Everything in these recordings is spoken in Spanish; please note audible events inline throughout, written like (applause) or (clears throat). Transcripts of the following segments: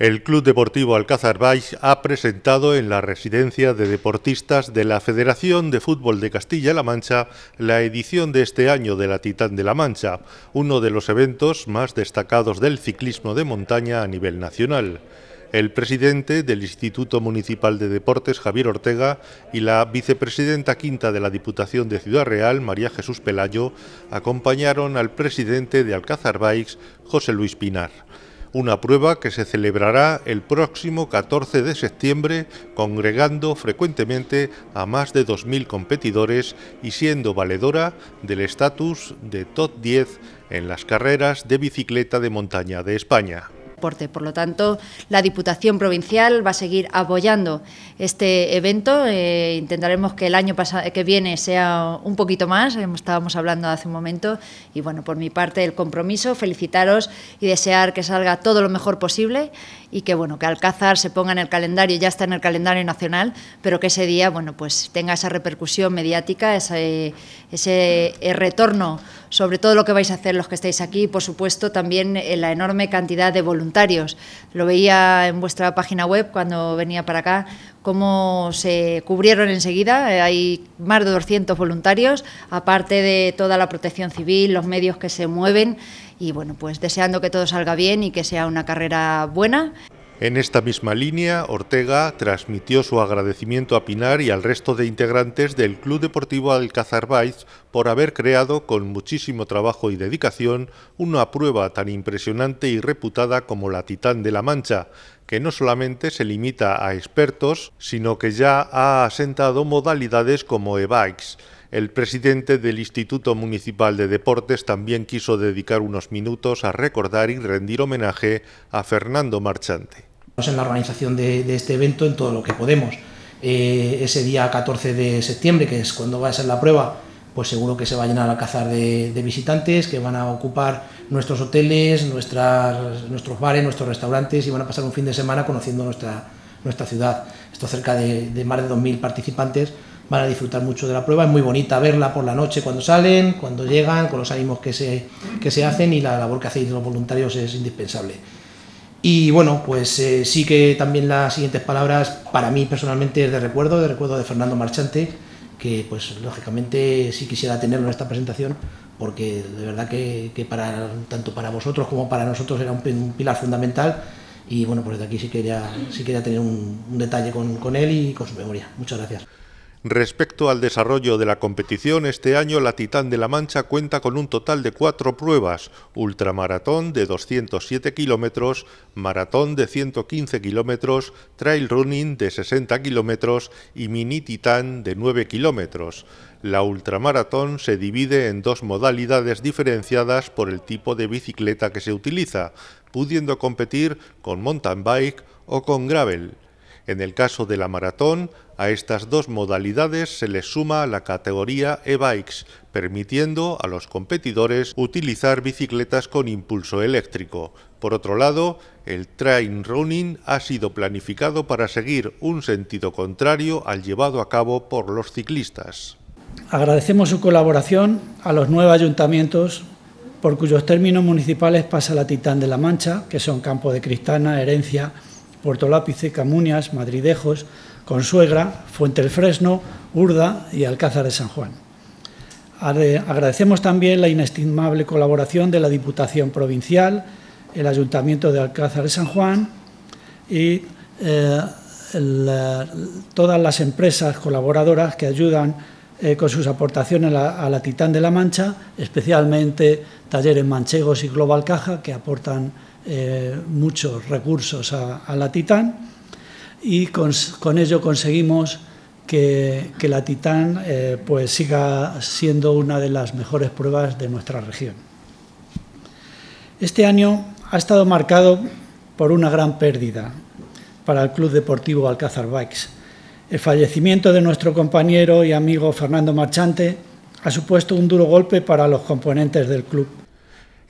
El Club Deportivo Alcázar Baix ha presentado en la residencia de deportistas de la Federación de Fútbol de Castilla-La Mancha la edición de este año de la Titán de la Mancha, uno de los eventos más destacados del ciclismo de montaña a nivel nacional. El presidente del Instituto Municipal de Deportes, Javier Ortega, y la vicepresidenta quinta de la Diputación de Ciudad Real, María Jesús Pelayo, acompañaron al presidente de Alcázar Baix, José Luis Pinar una prueba que se celebrará el próximo 14 de septiembre, congregando frecuentemente a más de 2.000 competidores y siendo valedora del estatus de top 10 en las carreras de bicicleta de montaña de España. Por lo tanto, la Diputación Provincial va a seguir apoyando este evento. Eh, intentaremos que el año que viene sea un poquito más, em, estábamos hablando hace un momento. Y bueno, por mi parte, el compromiso, felicitaros y desear que salga todo lo mejor posible y que bueno, que Alcázar se ponga en el calendario, ya está en el calendario nacional, pero que ese día bueno, pues tenga esa repercusión mediática, ese, ese eh, retorno sobre todo lo que vais a hacer los que estáis aquí y por supuesto también eh, la enorme cantidad de voluntarios. Lo veía en vuestra página web cuando venía para acá cómo se cubrieron enseguida. Eh, hay más de 200 voluntarios, aparte de toda la protección civil, los medios que se mueven y bueno, pues deseando que todo salga bien y que sea una carrera buena. En esta misma línea, Ortega transmitió su agradecimiento a Pinar y al resto de integrantes del Club Deportivo Alcázar Baiz por haber creado, con muchísimo trabajo y dedicación, una prueba tan impresionante y reputada como la Titán de la Mancha, que no solamente se limita a expertos, sino que ya ha asentado modalidades como e-bikes. El presidente del Instituto Municipal de Deportes también quiso dedicar unos minutos a recordar y rendir homenaje a Fernando Marchante. En la organización de, este evento, en todo lo que podemos. Eh, ese día 14 de septiembre, que es cuando va a ser la prueba, pues seguro que se va a llenar cazar de, de visitantes que van a ocupar nuestros hoteles, nuestras, nuestros bares, nuestros restaurantes y van a pasar un fin de semana conociendo nuestra, nuestra ciudad. Esto cerca de, más de 2.000 participantes van a disfrutar mucho de la prueba. Es muy bonita verla por la noche cuando salen, cuando llegan, con los ánimos que se, que se hacen y la labor que hacéis los voluntarios es indispensable. Y bueno, pues eh, sí que también las siguientes palabras para mí personalmente es de recuerdo, de recuerdo de Fernando Marchante, que pues lógicamente sí quisiera tenerlo en esta presentación porque de verdad que, tanto para vosotros como para nosotros era un, pilar fundamental y bueno, pues de aquí sí quería, sí quería tener un, detalle con él y con su memoria. Muchas gracias. Respecto al desarrollo de la competición, este año la Titán de la Mancha cuenta con un total de cuatro pruebas, ultramaratón de 207 kilómetros, maratón de 115 kilómetros, trail running de 60 kilómetros y mini titán de 9 kilómetros. La ultramaratón se divide en dos modalidades diferenciadas por el tipo de bicicleta que se utiliza, pudiendo competir con mountain bike o con gravel. En el caso de la maratón, a estas dos modalidades se les suma la categoría e-bikes, permitiendo a los competidores utilizar bicicletas con impulso eléctrico. Por otro lado, el train running ha sido planificado para seguir un sentido contrario al llevado a cabo por los ciclistas. Agradecemos su colaboración a los nueve ayuntamientos por cuyos términos municipales pasa la Titán de la Mancha, que son Campo de Cristana, Herencia, Puerto Lápice, Camuñas, Madridejos, Consuegra, Fuente el Fresno, Urda y Alcázar de San Juan. Agradecemos también la inestimable colaboración de la Diputación Provincial, el Ayuntamiento de Alcázar de San Juan y eh, todas las empresas colaboradoras que ayudan eh, con sus aportaciones a, a, la Titán de la Mancha, especialmente Talleres Manchegos y Global Caja, que aportan eh, muchos recursos a, la Titán y con, ello conseguimos que, la Titán eh, pues siga siendo una de las mejores pruebas de nuestra región. Este año ha estado marcado por una gran pérdida para el Club Deportivo Alcázar Bikes. El fallecimiento de nuestro compañero y amigo Fernando Marchante ha supuesto un duro golpe para los componentes del club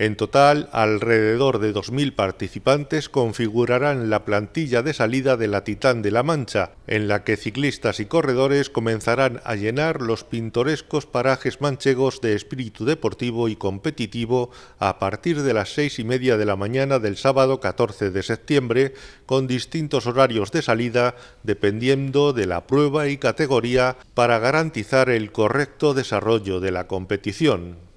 en total, alrededor de 2.000 participantes configurarán la plantilla de salida de la Titán de la Mancha, en la que ciclistas y corredores comenzarán a llenar los pintorescos parajes manchegos de espíritu deportivo y competitivo a partir de las seis y media de la mañana del sábado 14 de septiembre, con distintos horarios de salida dependiendo de la prueba y categoría para garantizar el correcto desarrollo de la competición.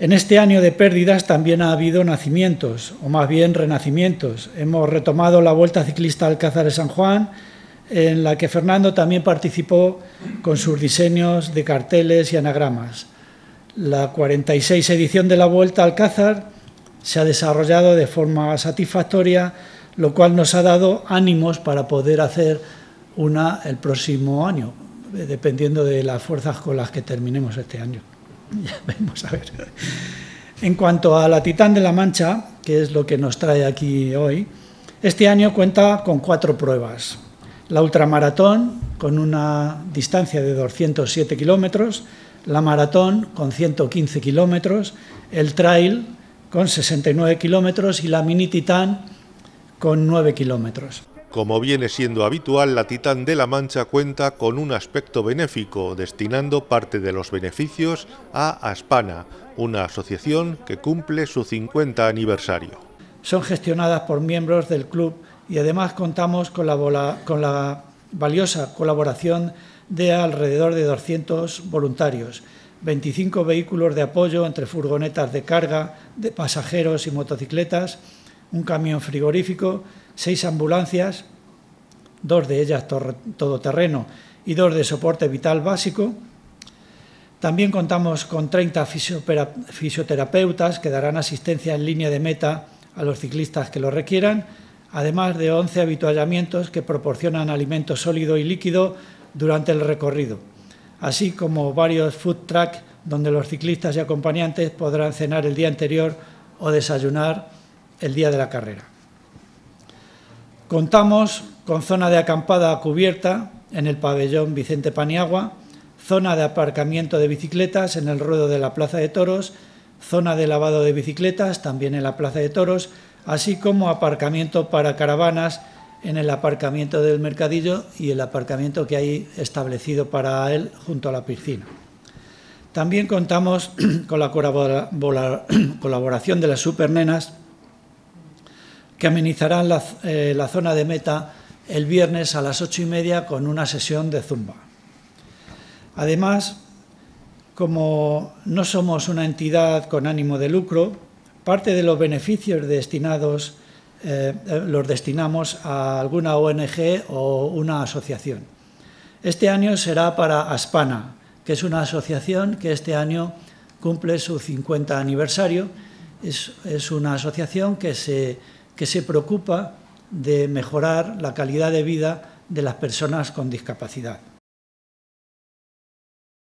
En este año de pérdidas también ha habido nacimientos, o más bien renacimientos. Hemos retomado la Vuelta Ciclista Alcázar de San Juan, en la que Fernando también participó con sus diseños de carteles y anagramas. La 46 edición de la Vuelta Alcázar se ha desarrollado de forma satisfactoria, lo cual nos ha dado ánimos para poder hacer una el próximo año, dependiendo de las fuerzas con las que terminemos este año. (laughs) En cuanto a la Titán de la Mancha, que es lo que nos trae aquí hoy, este año cuenta con cuatro pruebas. La ultramaratón, con una distancia de 207 kilómetros, la maratón, con 115 kilómetros, el trail, con 69 kilómetros, y la mini Titán, con 9 kilómetros. Como viene siendo habitual, la Titán de la Mancha cuenta con un aspecto benéfico, destinando parte de los beneficios a Aspana, una asociación que cumple su 50 aniversario. Son gestionadas por miembros del club y además contamos con la, con la valiosa colaboración de alrededor de 200 voluntarios, 25 vehículos de apoyo entre furgonetas de carga, de pasajeros y motocicletas, un camión frigorífico, seis ambulancias, dos de ellas todoterreno y dos de soporte vital básico. También contamos con 30 fisioterapeutas que darán asistencia en línea de meta a los ciclistas que lo requieran, además de 11 habituallamientos que proporcionan alimento sólido y líquido durante el recorrido, así como varios food trucks donde los ciclistas y acompañantes podrán cenar el día anterior o desayunar el día de la carrera. Contamos con zona de acampada cubierta en el pabellón Vicente Paniagua, zona de aparcamiento de bicicletas en el ruedo de la Plaza de Toros, zona de lavado de bicicletas también en la Plaza de Toros, así como aparcamiento para caravanas en el aparcamiento del mercadillo y el aparcamiento que hay establecido para él junto a la piscina. También contamos (clears throat) con la (clears throat) colaboración de las supernenas que amenizarán eh, la, zona de meta el viernes a las ocho y media con una sesión de zumba. Además, como no somos una entidad con ánimo de lucro, parte de los beneficios destinados eh, eh, los destinamos a alguna ONG o una asociación. Este año será para Aspana, que es una asociación que este año cumple su 50 aniversario. es una asociación que se que se preocupa de mejorar la calidad de vida de las personas con discapacidad.